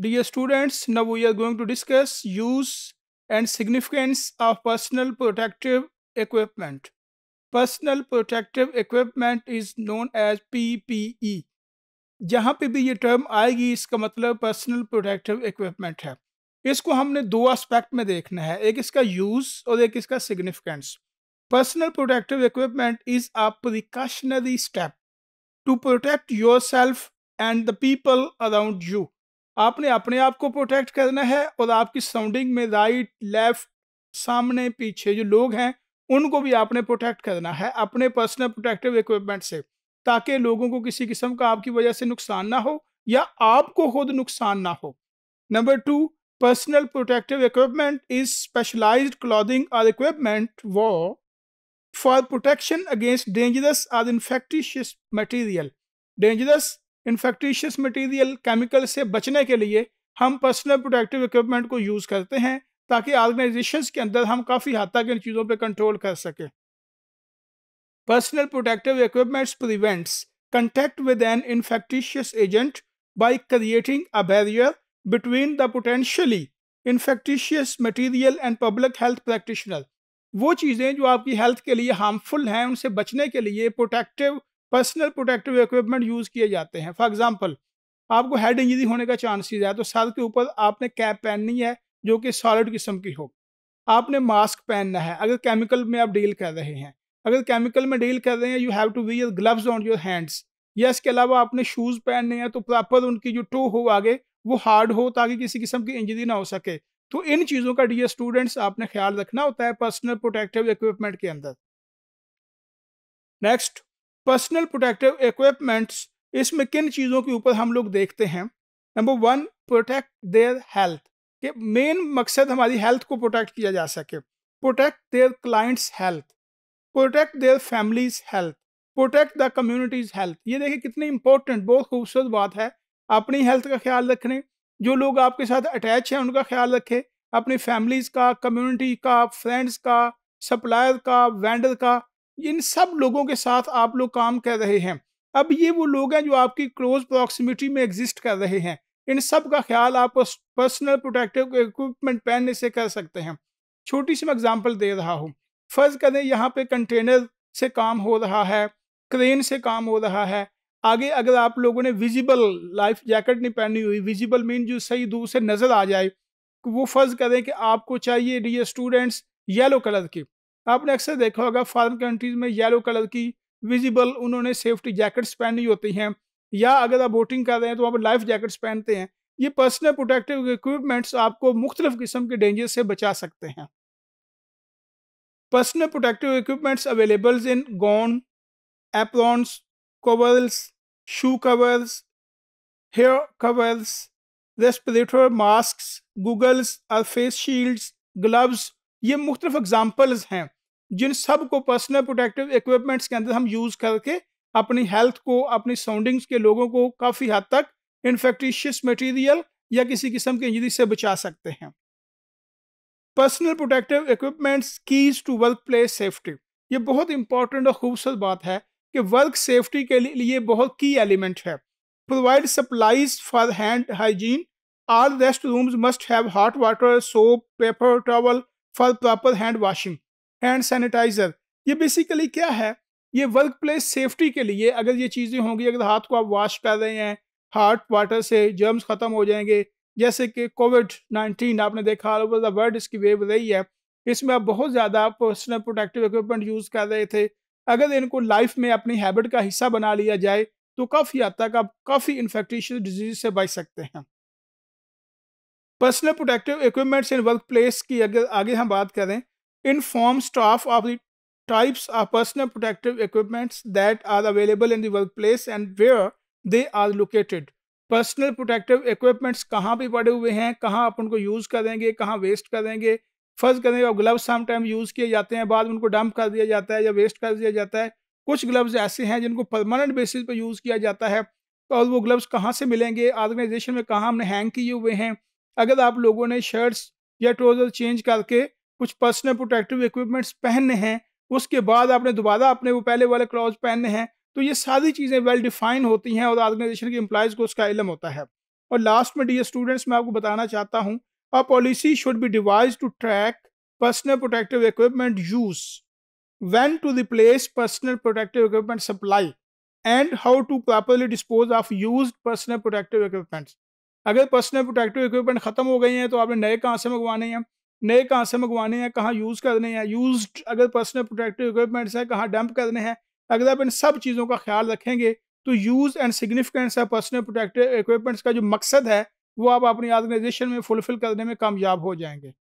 Dear students, now we are going to discuss use and significance of personal protective equipment. Personal protective equipment is known as PPE. जहाँ पे भी ये term आएगी इसका मतलब personal protective equipment है इसको हमने दो एस्पेक्ट में देखना है एक इसका यूज और एक इसका significance personal protective equipment is a precautionary step to protect your self and the people around you आपने अपने आप को प्रोटेक्ट करना है और आपकी साउंडिंग में राइट लेफ्ट सामने पीछे जो लोग हैं उनको भी आपने प्रोटेक्ट करना है अपने पर्सनल प्रोटेक्टिव इक्विपमेंट से ताकि लोगों को किसी किस्म का आपकी वजह से नुकसान ना हो या आपको खुद नुकसान ना हो number two personal protective equipment is specialise clothing or equipment worn for protection against dangerous or infectious material dangerous infectious material chemical से बचने के लिए हम पर्सनल प्रोटेक्टिव इक्विपमेंट को यूज़ करते हैं ताकि ऑर्गेनाइजेशन के अंदर हम काफ़ी हद तक इन चीज़ों पर कंट्रोल कर सकें personal protective equipments prevents contact with an infectious agent by creating a barrier between the potentially infectious material and public health practitioner वो चीज़ें जो आपकी हेल्थ के लिए हार्मफुल हैं उनसे बचने के लिए protective personal protective equipment use किए जाते हैं फॉर एग्जाम्पल आपको हेड इंजरी होने का चांसेस है तो सर के ऊपर आपने कैप पहननी है जो कि सॉलिड किस्म की हो आपने मास्क पहनना है अगर केमिकल में आप डील कर रहे हैं अगर केमिकल में डील कर रहे हैं you have to wear gloves on your hands या इसके अलावा आपने शूज़ पहनने हैं तो प्रॉपर उनकी जो टो हो आगे वो हार्ड हो ताकि किसी किस्म की इंजरी ना हो सके तो इन चीज़ों का डियर स्टूडेंट्स आपने ख्याल रखना होता है पर्सनल प्रोटेक्टिव इक्विपमेंट के अंदर नेक्स्ट पर्सनल प्रोटेक्टिव इक्विपमेंट्स इसमें किन चीज़ों के ऊपर हम लोग देखते हैं number one protect their health के मेन मकसद हमारी हेल्थ को प्रोटेक्ट किया जा सके protect their clients health protect their families health protect the communities health ये देखिए कितनी इंपॉर्टेंट बहुत खूबसूरत बात है अपनी हेल्थ का ख्याल रखने जो लोग आपके साथ अटैच हैं उनका ख्याल रखें अपनी फैमिलीज का कम्युनिटी का फ्रेंड्स का सप्लायर का वेंडर का इन सब लोगों के साथ आप लोग काम कर रहे हैं अब ये वो लोग हैं जो आपकी क्लोज प्रॉक्सिमिटी में एग्जिस्ट कर रहे हैं इन सब का ख्याल आप पर्सनल प्रोटेक्टिव इक्विपमेंट पहनने से कर सकते हैं छोटी सी मैं एग्जाम्पल दे रहा हूँ फ़र्ज़ करें यहाँ पे कंटेनर से काम हो रहा है क्रेन से काम हो रहा है आगे अगर आप लोगों ने विजिबल लाइफ जैकेट नहीं पहनी हुई विजिबल मीन जो सही दूर से नज़र आ जाए वो फ़र्ज़ करें कि आपको चाहिए डी स्टूडेंट्स येलो कलर की आपने अक्सर देखा होगा फॉरन कंट्रीज में येलो कलर की विजिबल उन्होंने सेफ्टी जैकेट्स पहनी होती हैं या अगर आप बोटिंग कर रहे हैं तो वहाँ पर लाइफ जैकेट्स पहनते हैं ये पर्सनल प्रोटेक्टिव इक्विपमेंट्स आपको मुख्तलिफ किस्म के डेंजर से बचा सकते हैं personal protective equipments available in gown aprons covers shoe covers hair covers respirator mask goggles और फेस शील्ड्स ग्लव्स ये मुख्तफ एग्जाम्पल्स हैं जिन सब को पर्सनल प्रोटेक्टिव इक्विपमेंट्स के अंदर हम यूज़ करके अपनी हेल्थ को अपनी साउंडिंग्स के लोगों को काफ़ी हद तक इन्फेक्टिशियस मटेरियल या किसी किस्म की इंजरी से बचा सकते हैं personal protective equipments keys to work place safety ये बहुत इंपॉर्टेंट और खूबसूरत बात है कि वर्क सेफ्टी के लिए बहुत की एलिमेंट है provide supplies for hand hygiene all rest rooms must have hot water soap paper towel for proper hand washing hand sanitizer ये बेसिकली क्या है ये वर्क प्लेस सेफ्टी के लिए अगर ये चीज़ें होंगी अगर हाथ को आप वॉश कर रहे हैं हार्ट वाटर से जर्म्स ख़त्म हो जाएंगे जैसे कि कोविड नाइन्टीन आपने देखा ऑल ओवर द वर्ल्ड इसकी वेव रही है इसमें आप बहुत ज़्यादा पर्सनल प्रोटेक्टिव इक्विपमेंट यूज़ कर रहे थे अगर इनको लाइफ में अपनी हैबिट का हिस्सा बना लिया जाए तो काफ़ी हद तक आप काफ़ी इन्फेक्टिशियस डिजीज से बच सकते हैं personal protective equipments in work place की अगर आगे हम बात करें inform staff of the types of personal protective equipments that are available in the workplace and where they are located. Personal protective equipments कहाँ भी पड़े हुए हैं कहाँ आप उनको यूज़ करेंगे कहाँ वेस्ट करेंगे फर्ज करेंगे और ग्लव्स हम टाइम यूज़ किए जाते हैं बाद में उनको डंप कर दिया जाता है या वेस्ट कर दिया जाता है कुछ ग्लव्स ऐसे हैं जिनको परमानेंट बेसिस पर यूज़ किया जाता है और वो ग्लव्स कहाँ से मिलेंगे ऑर्गेनाइजेशन में कहाँ हमने हैंग किए हुए हैं अगर आप लोगों ने शर्ट्स या ट्रोज़र चेंज करके कुछ पर्सनल प्रोटेक्टिव इक्विपमेंट्स पहनने हैं उसके बाद आपने दोबारा अपने वो पहले वाले क्लॉज पहनने हैं तो ये सारी चीज़ें वेल डिफाइन होती हैं और ऑर्गेनाइजेशन के एम्प्लॉयज़ को उसका इलम होता है और लास्ट में डी स्टूडेंट्स मैं आपको बताना चाहता हूँ a policy should be devised to track personal protective equipment use when to replace personal protective equipment supply and how to properly dispose of use personal protective equipments अगर personal protective equipment खत्म हो गई हैं तो आपने नए कहाँ से मंगवाने हैं नए कहाँ से मंगवाने हैं कहाँ यूज़ करने हैं यूज अगर पर्सनल प्रोटेक्टिव इक्विपमेंट्स हैं कहाँ डंप करने हैं अगर आप इन सब चीज़ों का ख्याल रखेंगे तो यूज़ एंड सिग्निफिकेंस है पर्सनल प्रोटेक्टिव इक्विपमेंट्स का जो मकसद है वो आप अपनी ऑर्गेनाइजेशन में फुलफिल करने में कामयाब हो जाएंगे